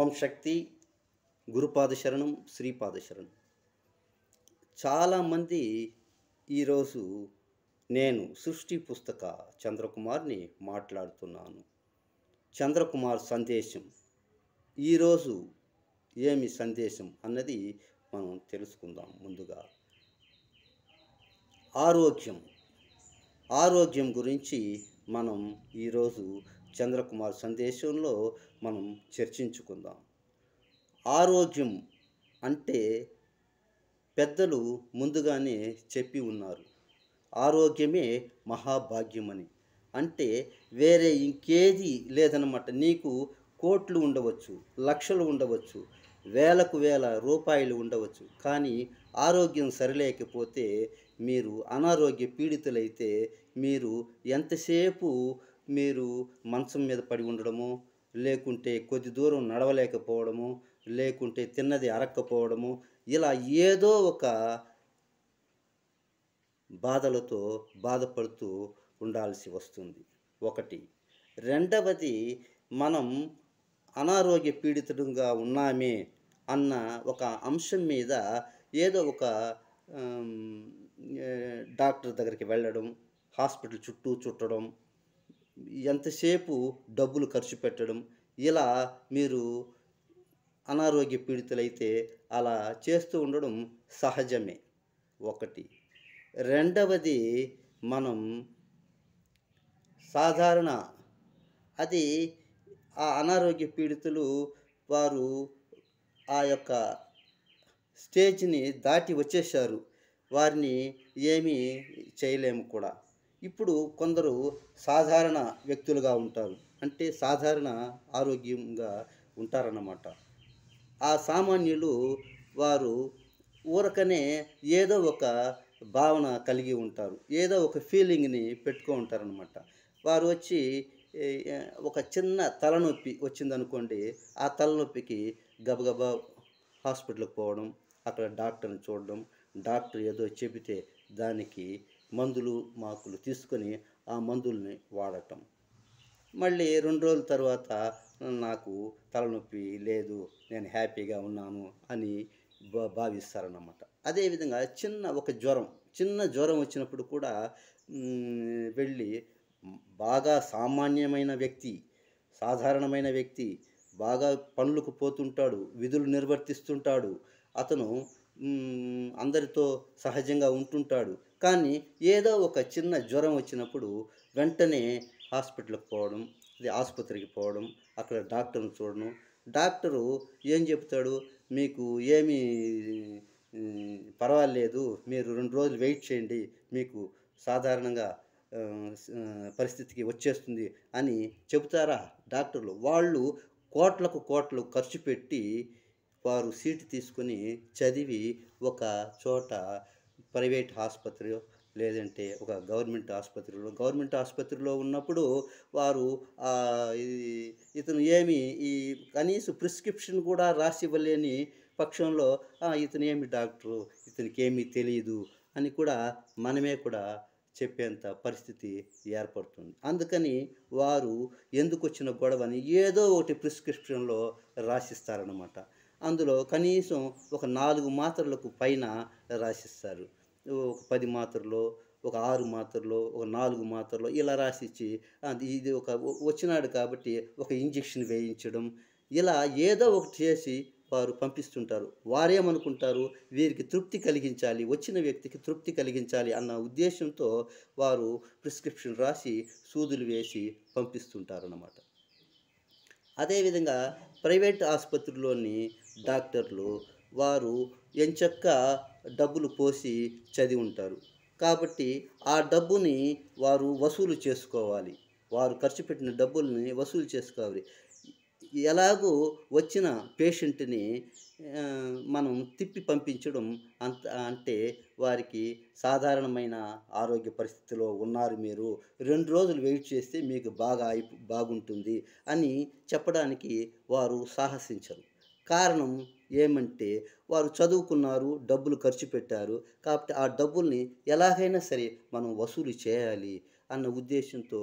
ఓం శక్తి గురుపాదశరణం శ్రీపాదశరణం చాలామంది ఈరోజు నేను సృష్టి పుస్తక చంద్రకుమార్ని మాట్లాడుతున్నాను చంద్రకుమార్ సందేశం ఈరోజు ఏమి సందేశం అన్నది మనం తెలుసుకుందాం ముందుగా ఆరోగ్యం ఆరోగ్యం గురించి మనం ఈరోజు చంద్రకుమార్ సందేశంలో మనం చర్చించుకుందాం ఆరోగ్యం అంటే పెద్దలు ముందుగానే చెప్పి ఉన్నారు ఆరోగ్యమే మహాభాగ్యమని అంటే వేరే ఇంకేది లేదనమాట నీకు కోట్లు ఉండవచ్చు లక్షలు ఉండవచ్చు వేలకు వేల రూపాయలు ఉండవచ్చు కానీ ఆరోగ్యం సరిలేకపోతే మీరు అనారోగ్య పీడితులైతే మీరు ఎంతసేపు మీరు మంచం మీద పడి ఉండడము లేకుంటే కొద్ది దూరం నడవలేకపోవడము లేకుంటే తిన్నది అరక్కపోవడము ఇలా ఏదో ఒక బాధలతో బాధపడుతూ ఉండాల్సి వస్తుంది ఒకటి రెండవది మనం అనారోగ్య పీడితుడుగా ఉన్నామే అన్న ఒక అంశం మీద ఏదో ఒక డాక్టర్ దగ్గరికి వెళ్ళడం హాస్పిటల్ చుట్టూ చుట్టడం ఎంతసేపు డబ్బులు ఖర్చు పెట్టడం ఇలా మీరు అనారోగ్య పీడితులైతే అలా చేస్తూ ఉండడం సహజమే ఒకటి రెండవది మనం సాధారణ అది ఆ అనారోగ్య పీడితులు వారు ఆ యొక్క స్టేజ్ని దాటి వచ్చేసారు వారిని ఏమీ చేయలేము కూడా ఇప్పుడు కొందరు సాధారణ వ్యక్తులుగా ఉంటారు అంటే సాధారణ ఆరోగ్యంగా ఉంటారన్నమాట ఆ సామాన్యులు వారు ఊరకనే ఏదో ఒక భావన కలిగి ఉంటారు ఏదో ఒక ఫీలింగ్ని పెట్టుకో ఉంటారనమాట వారు వచ్చి ఒక చిన్న తలనొప్పి వచ్చిందనుకోండి ఆ తలనొప్పికి గబగబా హాస్పిటల్కి పోవడం అక్కడ డాక్టర్ని చూడడం డాక్టర్ ఏదో చెబితే దానికి మందులు మాకులు తీసుకొని ఆ మందుల్ని వాడటం మళ్ళీ రెండు రోజుల తర్వాత నాకు తలనొప్పి లేదు నేను హ్యాపీగా ఉన్నాను అని భావిస్తారన్నమాట అదేవిధంగా చిన్న ఒక జ్వరం చిన్న జ్వరం వచ్చినప్పుడు కూడా వెళ్ళి బాగా సామాన్యమైన వ్యక్తి సాధారణమైన వ్యక్తి బాగా పనులకు పోతుంటాడు విధులు నిర్వర్తిస్తుంటాడు అతను అందరితో సహజంగా ఉంటుంటాడు కానీ ఏదో ఒక చిన్న జ్వరం వచ్చినప్పుడు వెంటనే హాస్పిటల్కి పోవడం అది ఆసుపత్రికి పోవడం అక్కడ డాక్టర్ని చూడడం డాక్టరు ఏం చెప్తాడు మీకు ఏమీ పర్వాలేదు మీరు రెండు రోజులు వెయిట్ చేయండి మీకు సాధారణంగా పరిస్థితికి వచ్చేస్తుంది అని చెబుతారా డాక్టర్లు వాళ్ళు కోట్లకు కోట్లు ఖర్చు పెట్టి వారు సీటు తీసుకుని చదివి ఒక చోట ప్రైవేట్ ఆసుపత్రి లేదంటే ఒక గవర్నమెంట్ ఆసుపత్రిలో గవర్నమెంట్ ఆసుపత్రిలో ఉన్నప్పుడు వారు ఇతను ఏమి ఈ కనీసం ప్రిస్క్రిప్షన్ కూడా రాసి ఇవ్వలేని పక్షంలో ఇతను ఏమి డాక్టరు ఇతనికి ఏమీ తెలియదు అని కూడా మనమే కూడా చెప్పేంత పరిస్థితి ఏర్పడుతుంది అందుకని వారు ఎందుకు వచ్చిన గొడవని ఏదో ఒకటి ప్రిస్క్రిప్షన్లో రాసిస్తారనమాట అందులో కనీసం ఒక నాలుగు మాత్రలకు పైన రాసిస్తారు ఒక పది మాత్రలో ఒక ఆరు మాత్రలో ఒక నాలుగు మాత్రలో ఇలా రాసిచ్చి ఇది ఒక వచ్చినాడు కాబట్టి ఒక ఇంజెక్షన్ వేయించడం ఇలా ఏదో ఒకటి చేసి వారు పంపిస్తుంటారు వారేమనుకుంటారు వీరికి తృప్తి కలిగించాలి వచ్చిన వ్యక్తికి తృప్తి కలిగించాలి అన్న ఉద్దేశంతో వారు ప్రిస్క్రిప్షన్ రాసి సూదులు వేసి పంపిస్తుంటారు అన్నమాట అదేవిధంగా ప్రైవేట్ ఆసుపత్రిలోని డాక్టర్లు వారు ఎంచక్క డబ్బులు పోసి చదివి ఉంటారు కాబట్టి ఆ డబ్బుని వారు వసూలు చేసుకోవాలి వారు ఖర్చు పెట్టిన డబ్బుల్ని వసూలు చేసుకోవాలి ఎలాగూ వచ్చిన పేషెంట్ని మనం తిప్పి పంపించడం అంత అంటే వారికి సాధారణమైన ఆరోగ్య పరిస్థితిలో ఉన్నారు మీరు రెండు రోజులు వెయిట్ చేస్తే మీకు బాగా బాగుంటుంది అని చెప్పడానికి వారు సాహసించరు కారణం ఏమంటే వారు చదువుకున్నారు డబ్బులు ఖర్చు పెట్టారు కాబట్టి ఆ డబ్బుల్ని ఎలాగైనా సరే మనం వసూలు చేయాలి అన్న ఉద్దేశంతో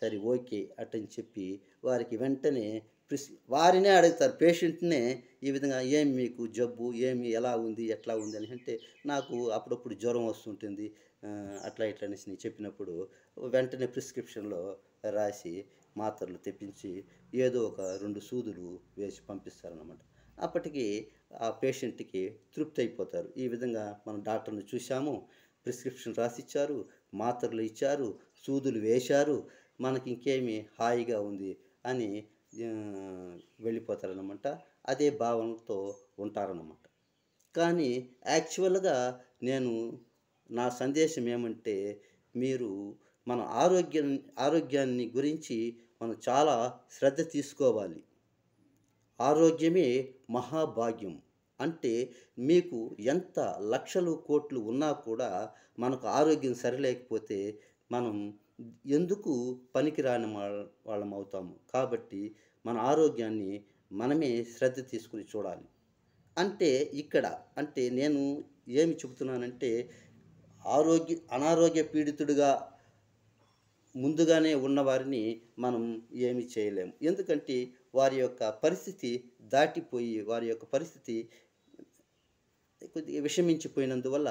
సరే ఓకే అని చెప్పి వారికి వెంటనే ప్రిస్ వారినే అడుగుతారు పేషెంట్నే ఈ విధంగా ఏం మీకు జబ్బు ఏమి ఎలా ఉంది ఎట్లా ఉంది అని అంటే నాకు అప్పుడప్పుడు జ్వరం వస్తుంటుంది అట్లా ఇట్లా అనేసి నేను చెప్పినప్పుడు వెంటనే ప్రిస్క్రిప్షన్లో రాసి మాత్రలు తెప్పించి ఏదో ఒక రెండు సూదులు వేసి పంపిస్తారన్నమాట అప్పటికి ఆ పేషెంట్కి తృప్తి అయిపోతారు ఈ విధంగా మనం డాక్టర్ని చూసాము ప్రిస్క్రిప్షన్ రాసిచ్చారు మాత్రలు ఇచ్చారు సూదులు వేశారు మనకి ఇంకేమి హాయిగా ఉంది అని వెళ్ళిపోతారనమాట అదే భావనతో ఉంటారనమాట కానీ యాక్చువల్గా నేను నా సందేశం ఏమంటే మీరు మన ఆరోగ్యం ఆరోగ్యాన్ని గురించి మనం చాలా శ్రద్ధ తీసుకోవాలి ఆరోగ్యమే మహాభాగ్యం అంటే మీకు ఎంత లక్షలు కోట్లు ఉన్నా కూడా మనకు ఆరోగ్యం సరిలేకపోతే మనం ఎందుకు పనికిరాని వాళ్ళం అవుతాము కాబట్టి మన ఆరోగ్యాన్ని మనమే శ్రద్ధ తీసుకుని చూడాలి అంటే ఇక్కడ అంటే నేను ఏమి చెబుతున్నానంటే ఆరోగ్య అనారోగ్య పీడితుడిగా ముందుగానే ఉన్నవారిని మనం ఏమి చేయలేము ఎందుకంటే వారి యొక్క పరిస్థితి దాటిపోయి వారి యొక్క పరిస్థితి కొద్దిగా విషమించిపోయినందువల్ల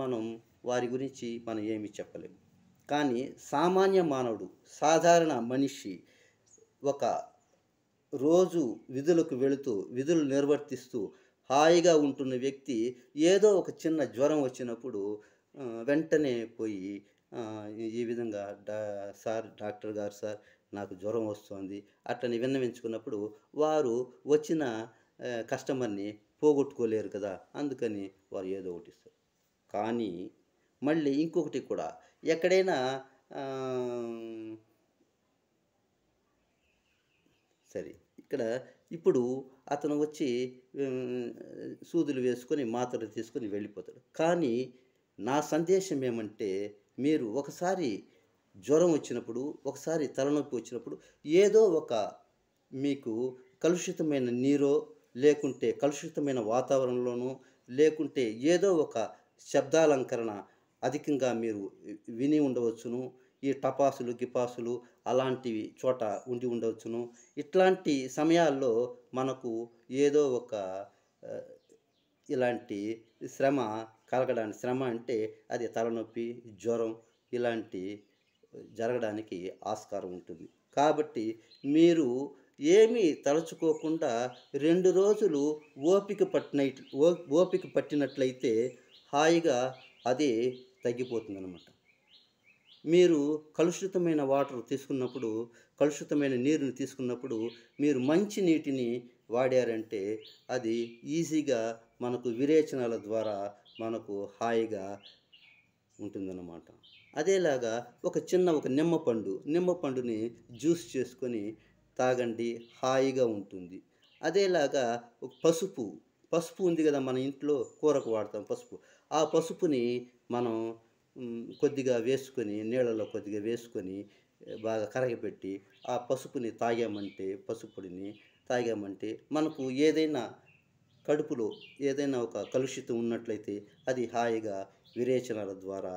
మనం వారి గురించి మనం ఏమి చెప్పలేము కానీ సామాన్య మానవుడు సాధారణ మనిషి ఒక రోజు విధులకు వెళుతూ విధులు నిర్వర్తిస్తూ హాయిగా ఉంటున్న వ్యక్తి ఏదో ఒక చిన్న జ్వరం వచ్చినప్పుడు వెంటనే పోయి ఈ విధంగా డా సార్ డాక్టర్ గారు సార్ నాకు జ్వరం వస్తుంది అట్లని విన్నవించుకున్నప్పుడు వారు వచ్చిన కస్టమర్ని పోగొట్టుకోలేరు కదా అందుకని వారు ఏదో ఒకటి ఇస్తారు కానీ మళ్ళీ ఇంకొకటి కూడా ఎక్కడైనా సరే ఇక్కడ ఇప్పుడు అతను వచ్చి సూదులు వేసుకొని మాత్రలు తీసుకొని వెళ్ళిపోతాడు కానీ నా సందేశం ఏమంటే మీరు ఒకసారి జ్వరం వచ్చినప్పుడు ఒకసారి తలనొప్పి వచ్చినప్పుడు ఏదో ఒక మీకు కలుషితమైన నీరో లేకుంటే కలుషితమైన వాతావరణంలోనూ లేకుంటే ఏదో ఒక శబ్దాలంకరణ అధికంగా మీరు విని ఉండవచ్చును ఈ టపాసులు గిపాసులు అలాంటివి చోట ఉండి ఉండవచ్చును ఇట్లాంటి సమయాల్లో మనకు ఏదో ఒక ఇలాంటి శ్రమ కలగడానికి శ్రమ అంటే అది తలనొప్పి జ్వరం ఇలాంటి జరగడానికి ఆస్కారం ఉంటుంది కాబట్టి మీరు ఏమీ తలుచుకోకుండా రెండు రోజులు ఓపిక పట్టినై ఓపిక పట్టినట్లయితే హాయిగా అది తగ్గిపోతుందన్నమాట మీరు కలుషితమైన వాటర్ తీసుకున్నప్పుడు కలుషితమైన నీరుని తీసుకున్నప్పుడు మీరు మంచి నీటిని వాడారంటే అది ఈజీగా మనకు విరేచనాల ద్వారా మనకు హాయిగా ఉంటుందన్నమాట అదేలాగా ఒక చిన్న ఒక నిమ్మపండు నిమ్మపండుని జ్యూస్ చేసుకొని తాగండి హాయిగా ఉంటుంది అదేలాగా ఒక పసుపు పసుపు ఉంది కదా మన ఇంట్లో కూరకు వాడతాం పసుపు ఆ పసుపుని మనం కొద్దిగా వేసుకొని నీళ్ళలో కొద్దిగా వేసుకొని బాగా కరగపెట్టి ఆ పసుపుని తాగామంటే పసుపుడిని తాగామంటే మనకు ఏదైనా కడుపులో ఏదైనా ఒక కలుషితం ఉన్నట్లయితే అది హాయిగా విరేచనల ద్వారా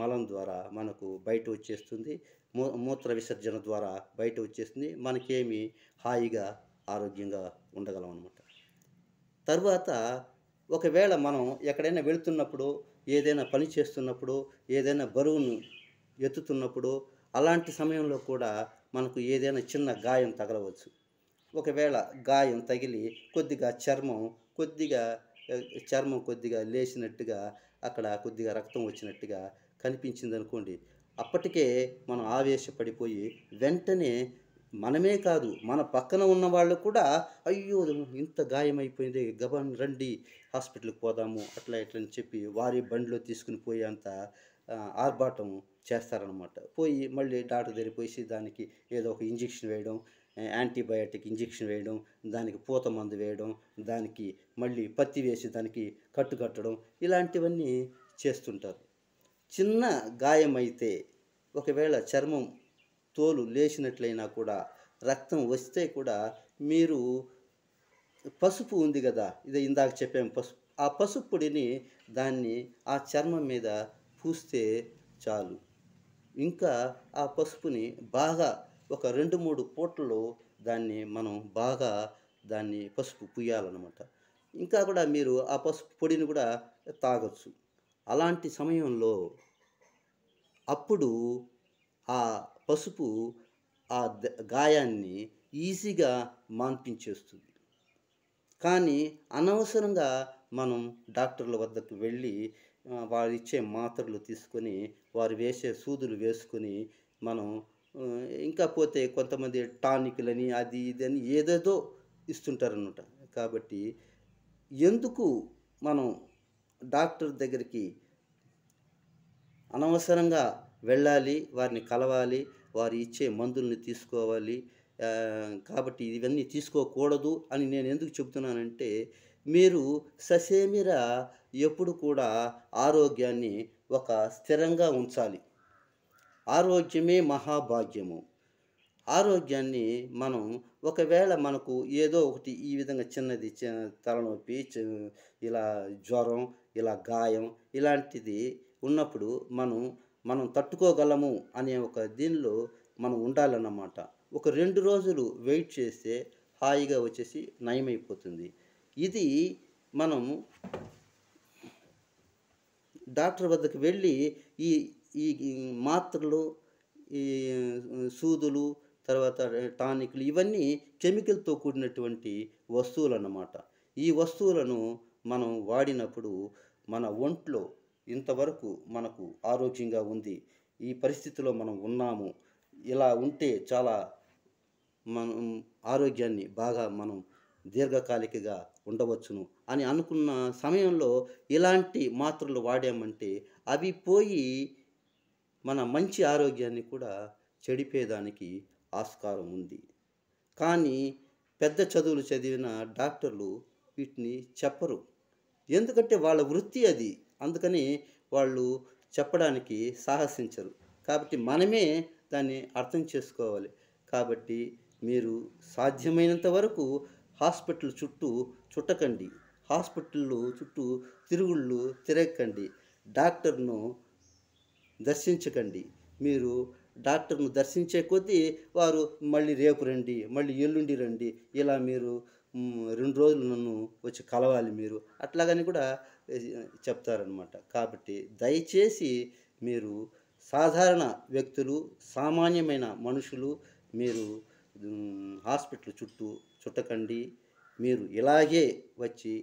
మలం ద్వారా మనకు బయట వచ్చేస్తుంది మూ మూత్ర విసర్జన ద్వారా బయట వచ్చేస్తుంది మనకేమి హాయిగా ఆరోగ్యంగా ఉండగలం అనమాట తర్వాత ఒకవేళ మనం ఎక్కడైనా వెళుతున్నప్పుడు ఏదైనా పని చేస్తున్నప్పుడు ఏదైనా బరువును ఎత్తుతున్నప్పుడు అలాంటి సమయంలో కూడా మనకు ఏదైనా చిన్న గాయం తగలవచ్చు ఒకవేళ గాయం తగిలి కొద్దిగా చర్మం కొద్దిగా చర్మం కొద్దిగా లేచినట్టుగా అక్కడ కొద్దిగా రక్తం వచ్చినట్టుగా కనిపించింది అనుకోండి అప్పటికే మనం ఆవేశపడిపోయి వెంటనే మనమే కాదు మన పక్కన ఉన్న వాళ్ళు కూడా అయ్యో ఇంత గాయమైపోయింది గబన్ రండి హాస్పిటల్కి పోదాము అట్లా ఇట్లా అని చెప్పి వారి బండిలో తీసుకుని పోయి అంత ఆర్భాటం చేస్తారనమాట పోయి మళ్ళీ డాక్టర్ దగ్గర పోయి దానికి ఏదో ఒక ఇంజెక్షన్ వేయడం యాంటీబయాటిక్ ఇంజెక్షన్ వేయడం దానికి పూత మందు వేయడం దానికి మళ్ళీ పత్తి వేసి దానికి కట్టు కట్టడం ఇలాంటివన్నీ చేస్తుంటారు చిన్న గాయం అయితే ఒకవేళ చర్మం తోలు లేచినట్లయినా కూడా రక్తం వస్తే కూడా మీరు పసుపు ఉంది కదా ఇది ఇందాక చెప్పాము పసుపు ఆ పసుపు పొడిని దాన్ని ఆ చర్మం మీద పూస్తే చాలు ఇంకా ఆ పసుపుని బాగా ఒక రెండు మూడు పూటల్లో దాన్ని మనం బాగా దాన్ని పసుపు పుయ్యాలన్నమాట ఇంకా కూడా మీరు ఆ పసుపు పొడిని కూడా తాగొచ్చు అలాంటి సమయంలో అప్పుడు ఆ పసుపు ఆ గాయాన్ని ఈజీగా మాన్పించేస్తుంది కానీ అనవసరంగా మనం డాక్టర్ల వద్దకు వెళ్ళి వారు ఇచ్చే మాత్రలు తీసుకొని వారు వేసే సూదులు వేసుకొని మనం ఇంకా పోతే కొంతమంది టానిక్లని అది ఇది అని ఏదేదో ఇస్తుంటారనమాట కాబట్టి ఎందుకు మనం డాక్టర్ దగ్గరికి అనవసరంగా వెళ్ళాలి వారిని కలవాలి వారు ఇచ్చే మందుల్ని తీసుకోవాలి కాబట్టి ఇవన్నీ తీసుకోకూడదు అని నేను ఎందుకు చెబుతున్నానంటే మీరు ససేమిర ఎప్పుడు కూడా ఆరోగ్యాన్ని ఒక స్థిరంగా ఉంచాలి ఆరోగ్యమే మహాభాగ్యము ఆరోగ్యాన్ని మనం ఒకవేళ మనకు ఏదో ఒకటి ఈ విధంగా చిన్నది తలనొప్పి ఇలా జ్వరం ఇలా గాయం ఇలాంటిది ఉన్నప్పుడు మనం మనం తట్టుకోగలము అనే ఒక దీనిలో మనం ఉండాలన్నమాట ఒక రెండు రోజులు వెయిట్ చేస్తే హాయిగా వచ్చేసి నయమైపోతుంది ఇది మనం డాక్టర్ వద్దకు వెళ్ళి ఈ ఈ మాత్రలు ఈ సూదులు తర్వాత టానిక్లు ఇవన్నీ కెమికల్తో కూడినటువంటి వస్తువులు అన్నమాట ఈ వస్తువులను మనం వాడినప్పుడు మన ఒంట్లో ఇంతవరకు మనకు ఆరోగ్యంగా ఉంది ఈ పరిస్థితిలో మనం ఉన్నాము ఇలా ఉంటే చాలా మనం ఆరోగ్యాన్ని బాగా మనం దీర్ఘకాలికగా ఉండవచ్చును అని అనుకున్న సమయంలో ఇలాంటి మాత్రలు వాడామంటే అవి పోయి మన మంచి ఆరోగ్యాన్ని కూడా చెడిపేదానికి ఆస్కారం ఉంది కానీ పెద్ద చదువులు చదివిన డాక్టర్లు వీటిని చెప్పరు ఎందుకంటే వాళ్ళ వృత్తి అది అందుకని వాళ్ళు చెప్పడానికి సాహసించరు కాబట్టి మనమే దాన్ని అర్థం చేసుకోవాలి కాబట్టి మీరు సాధ్యమైనంత వరకు హాస్పిటల్ చుట్టూ చుట్టకండి హాస్పిటల్ చుట్టూ తిరుగుళ్ళు తిరగకండి డాక్టర్ను దర్శించకండి మీరు డాక్టర్ను దర్శించే కొద్దీ వారు మళ్ళీ రేపు రండి మళ్ళీ ఎల్లుండి రండి ఇలా మీరు రెండు రోజులు నన్ను వచ్చి కలవాలి మీరు అట్లాగని కూడా చెప్తారనమాట కాబట్టి దయచేసి మీరు సాధారణ వ్యక్తులు సామాన్యమైన మనుషులు మీరు హాస్పిటల్ చుట్టూ చుట్టకండి మీరు ఇలాగే వచ్చి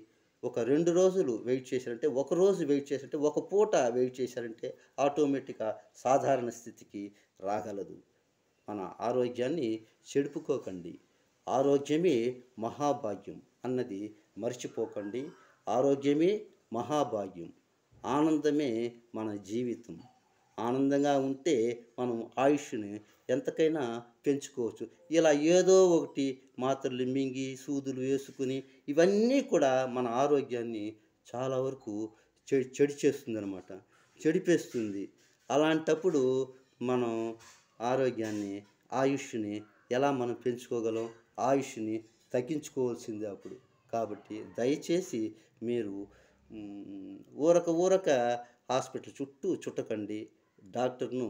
ఒక రెండు రోజులు వెయిట్ చేశారంటే ఒక రోజు వెయిట్ చేశారంటే ఒక పూట వెయిట్ చేశారంటే ఆటోమేటిక్గా సాధారణ స్థితికి రాగలదు మన ఆరోగ్యాన్ని చెడుపుకోకండి ఆరోగ్యమే మహాభాగ్యం అన్నది మర్చిపోకండి ఆరోగ్యమే మహాభాగ్యం ఆనందమే మన జీవితం ఆనందంగా ఉంటే మనం ఆయుష్ని ఎంతకైనా పెంచుకోవచ్చు ఇలా ఏదో ఒకటి మాత్రలు మింగి సూదులు వేసుకుని ఇవన్నీ కూడా మన ఆరోగ్యాన్ని చాలా వరకు చెడి చెడి చేస్తుందనమాట చెడిపేస్తుంది అలాంటప్పుడు మనం ఆరోగ్యాన్ని ఆయుష్ని ఎలా మనం పెంచుకోగలం ఆయుష్ని తగ్గించుకోవాల్సిందే అప్పుడు కాబట్టి దయచేసి మీరు ఊరక ఊరక హాస్పిటల్ చుట్టూ చుట్టకండి డాక్టర్ను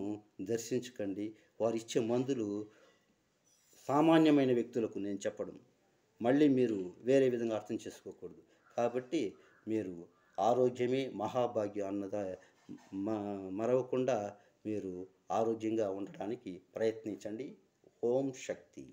దర్శించకండి వారు ఇచ్చే మందులు సామాన్యమైన వ్యక్తులకు నేను చెప్పడం మళ్ళీ మీరు వేరే విధంగా అర్థం చేసుకోకూడదు కాబట్టి మీరు ఆరోగ్యమే మహాభాగ్యం అన్నదా మరవకుండా మీరు ఆరోగ్యంగా ఉండడానికి ప్రయత్నించండి ఓం శక్తి